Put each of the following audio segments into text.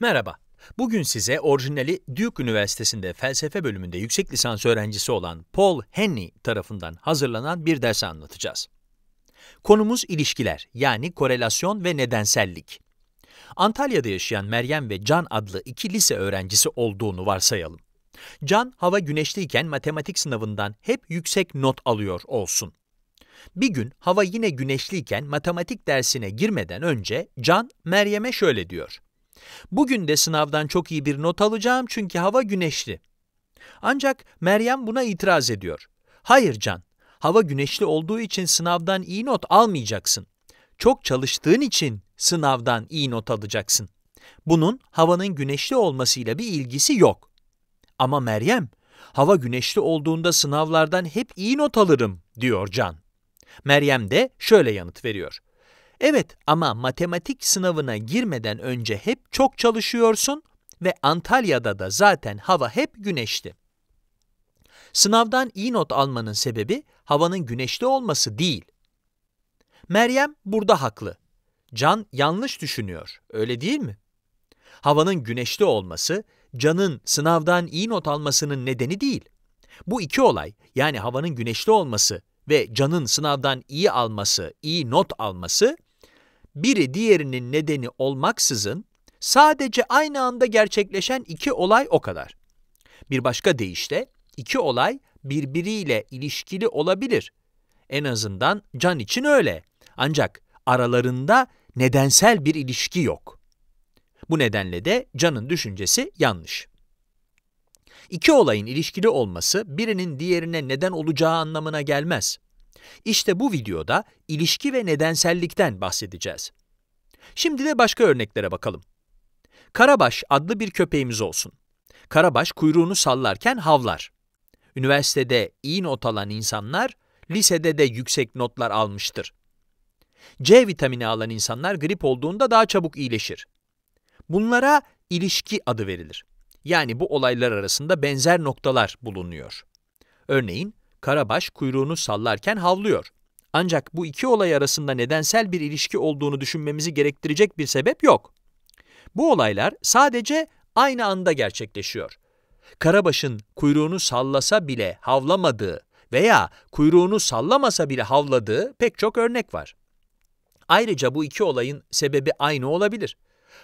Merhaba, bugün size orijinali Duke Üniversitesi'nde felsefe bölümünde yüksek lisans öğrencisi olan Paul Henney tarafından hazırlanan bir ders anlatacağız. Konumuz ilişkiler, yani korelasyon ve nedensellik. Antalya'da yaşayan Meryem ve Can adlı iki lise öğrencisi olduğunu varsayalım. Can, hava güneşliyken matematik sınavından hep yüksek not alıyor olsun. Bir gün hava yine güneşliyken matematik dersine girmeden önce Can, Meryem'e şöyle diyor. Bugün de sınavdan çok iyi bir not alacağım çünkü hava güneşli. Ancak Meryem buna itiraz ediyor. Hayır Can, hava güneşli olduğu için sınavdan iyi not almayacaksın. Çok çalıştığın için sınavdan iyi not alacaksın. Bunun havanın güneşli olmasıyla bir ilgisi yok. Ama Meryem, hava güneşli olduğunda sınavlardan hep iyi not alırım diyor Can. Meryem de şöyle yanıt veriyor. Evet ama matematik sınavına girmeden önce hep çok çalışıyorsun ve Antalya'da da zaten hava hep güneşli. Sınavdan iyi not almanın sebebi havanın güneşli olması değil. Meryem burada haklı. Can yanlış düşünüyor, öyle değil mi? Havanın güneşli olması, Can'ın sınavdan iyi not almasının nedeni değil. Bu iki olay, yani havanın güneşli olması ve Can'ın sınavdan iyi alması, iyi not alması, biri diğerinin nedeni olmaksızın sadece aynı anda gerçekleşen iki olay o kadar. Bir başka deyişle iki olay birbiriyle ilişkili olabilir. En azından can için öyle. Ancak aralarında nedensel bir ilişki yok. Bu nedenle de canın düşüncesi yanlış. İki olayın ilişkili olması birinin diğerine neden olacağı anlamına gelmez. İşte bu videoda ilişki ve nedensellikten bahsedeceğiz. Şimdi de başka örneklere bakalım. Karabaş adlı bir köpeğimiz olsun. Karabaş kuyruğunu sallarken havlar. Üniversitede iyi not alan insanlar, lisede de yüksek notlar almıştır. C vitamini alan insanlar grip olduğunda daha çabuk iyileşir. Bunlara ilişki adı verilir. Yani bu olaylar arasında benzer noktalar bulunuyor. Örneğin, Karabaş kuyruğunu sallarken havlıyor. Ancak bu iki olay arasında nedensel bir ilişki olduğunu düşünmemizi gerektirecek bir sebep yok. Bu olaylar sadece aynı anda gerçekleşiyor. Karabaş'ın kuyruğunu sallasa bile havlamadığı veya kuyruğunu sallamasa bile havladığı pek çok örnek var. Ayrıca bu iki olayın sebebi aynı olabilir.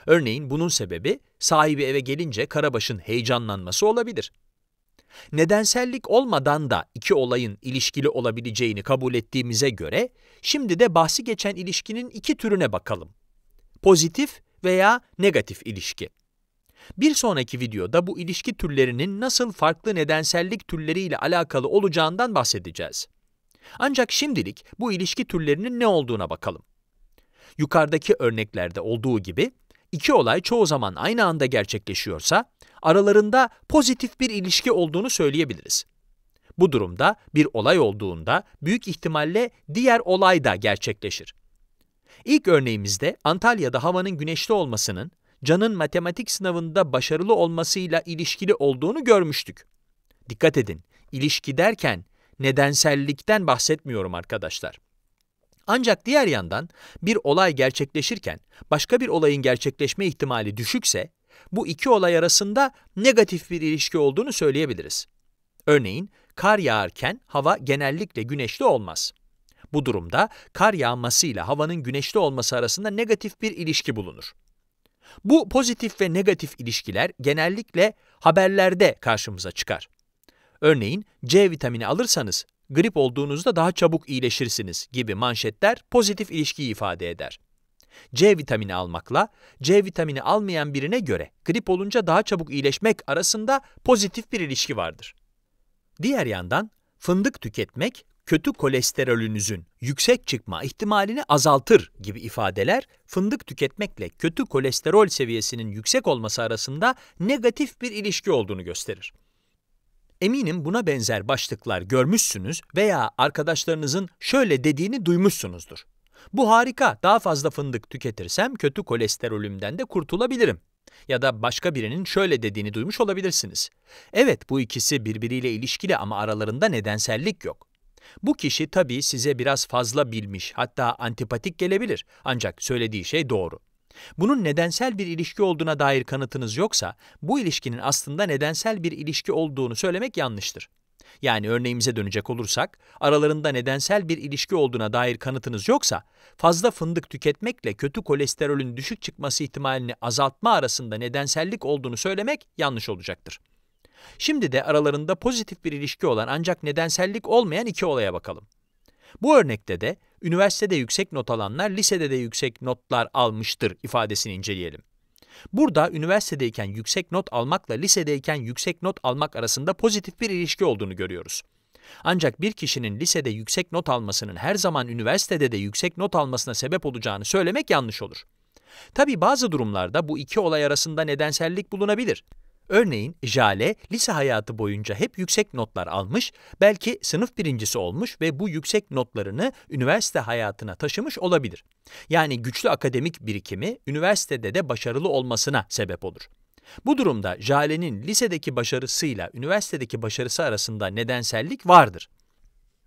Örneğin bunun sebebi sahibi eve gelince Karabaş'ın heyecanlanması olabilir. Nedensellik olmadan da iki olayın ilişkili olabileceğini kabul ettiğimize göre, şimdi de bahsi geçen ilişkinin iki türüne bakalım. Pozitif veya negatif ilişki. Bir sonraki videoda bu ilişki türlerinin nasıl farklı nedensellik türleriyle alakalı olacağından bahsedeceğiz. Ancak şimdilik bu ilişki türlerinin ne olduğuna bakalım. Yukarıdaki örneklerde olduğu gibi, iki olay çoğu zaman aynı anda gerçekleşiyorsa, aralarında pozitif bir ilişki olduğunu söyleyebiliriz. Bu durumda bir olay olduğunda büyük ihtimalle diğer olay da gerçekleşir. İlk örneğimizde Antalya'da havanın güneşli olmasının Can'ın matematik sınavında başarılı olmasıyla ilişkili olduğunu görmüştük. Dikkat edin, ilişki derken nedensellikten bahsetmiyorum arkadaşlar. Ancak diğer yandan bir olay gerçekleşirken başka bir olayın gerçekleşme ihtimali düşükse bu iki olay arasında negatif bir ilişki olduğunu söyleyebiliriz. Örneğin kar yağarken hava genellikle güneşli olmaz. Bu durumda kar yağmasıyla havanın güneşli olması arasında negatif bir ilişki bulunur. Bu pozitif ve negatif ilişkiler genellikle haberlerde karşımıza çıkar. Örneğin C vitamini alırsanız grip olduğunuzda daha çabuk iyileşirsiniz gibi manşetler pozitif ilişkiyi ifade eder. C vitamini almakla C vitamini almayan birine göre grip olunca daha çabuk iyileşmek arasında pozitif bir ilişki vardır. Diğer yandan fındık tüketmek kötü kolesterolünüzün yüksek çıkma ihtimalini azaltır gibi ifadeler fındık tüketmekle kötü kolesterol seviyesinin yüksek olması arasında negatif bir ilişki olduğunu gösterir. Eminim buna benzer başlıklar görmüşsünüz veya arkadaşlarınızın şöyle dediğini duymuşsunuzdur. Bu harika, daha fazla fındık tüketirsem kötü kolesterolümden de kurtulabilirim. Ya da başka birinin şöyle dediğini duymuş olabilirsiniz. Evet, bu ikisi birbiriyle ilişkili ama aralarında nedensellik yok. Bu kişi tabii size biraz fazla bilmiş, hatta antipatik gelebilir. Ancak söylediği şey doğru. Bunun nedensel bir ilişki olduğuna dair kanıtınız yoksa, bu ilişkinin aslında nedensel bir ilişki olduğunu söylemek yanlıştır. Yani örneğimize dönecek olursak, aralarında nedensel bir ilişki olduğuna dair kanıtınız yoksa, fazla fındık tüketmekle kötü kolesterolün düşük çıkması ihtimalini azaltma arasında nedensellik olduğunu söylemek yanlış olacaktır. Şimdi de aralarında pozitif bir ilişki olan ancak nedensellik olmayan iki olaya bakalım. Bu örnekte de üniversitede yüksek not alanlar lisede de yüksek notlar almıştır ifadesini inceleyelim. Burada üniversitedeyken yüksek not almakla lisedeyken yüksek not almak arasında pozitif bir ilişki olduğunu görüyoruz. Ancak bir kişinin lisede yüksek not almasının her zaman üniversitede de yüksek not almasına sebep olacağını söylemek yanlış olur. Tabi bazı durumlarda bu iki olay arasında nedensellik bulunabilir. Örneğin Jale lise hayatı boyunca hep yüksek notlar almış, belki sınıf birincisi olmuş ve bu yüksek notlarını üniversite hayatına taşımış olabilir. Yani güçlü akademik birikimi üniversitede de başarılı olmasına sebep olur. Bu durumda Jale'nin lisedeki başarısıyla üniversitedeki başarısı arasında nedensellik vardır.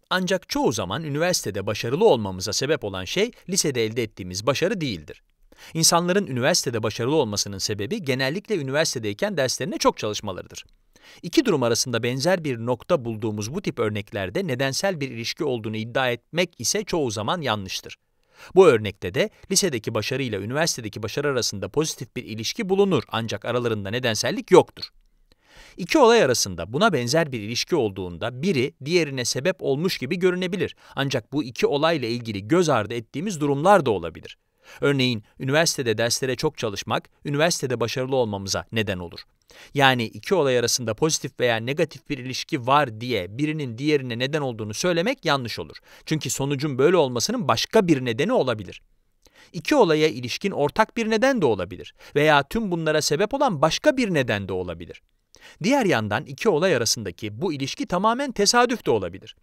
Ancak çoğu zaman üniversitede başarılı olmamıza sebep olan şey lisede elde ettiğimiz başarı değildir. İnsanların üniversitede başarılı olmasının sebebi genellikle üniversitedeyken derslerine çok çalışmalarıdır. İki durum arasında benzer bir nokta bulduğumuz bu tip örneklerde nedensel bir ilişki olduğunu iddia etmek ise çoğu zaman yanlıştır. Bu örnekte de lisedeki başarıyla üniversitedeki başarı arasında pozitif bir ilişki bulunur ancak aralarında nedensellik yoktur. İki olay arasında buna benzer bir ilişki olduğunda biri diğerine sebep olmuş gibi görünebilir. Ancak bu iki olayla ilgili göz ardı ettiğimiz durumlar da olabilir. Örneğin üniversitede derslere çok çalışmak, üniversitede başarılı olmamıza neden olur. Yani iki olay arasında pozitif veya negatif bir ilişki var diye birinin diğerine neden olduğunu söylemek yanlış olur. Çünkü sonucun böyle olmasının başka bir nedeni olabilir. İki olaya ilişkin ortak bir neden de olabilir veya tüm bunlara sebep olan başka bir neden de olabilir. Diğer yandan iki olay arasındaki bu ilişki tamamen tesadüf de olabilir.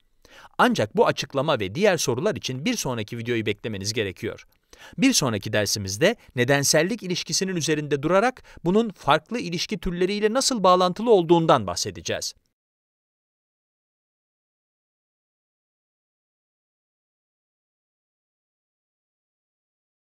Ancak bu açıklama ve diğer sorular için bir sonraki videoyu beklemeniz gerekiyor. Bir sonraki dersimizde nedensellik ilişkisinin üzerinde durarak bunun farklı ilişki türleriyle nasıl bağlantılı olduğundan bahsedeceğiz.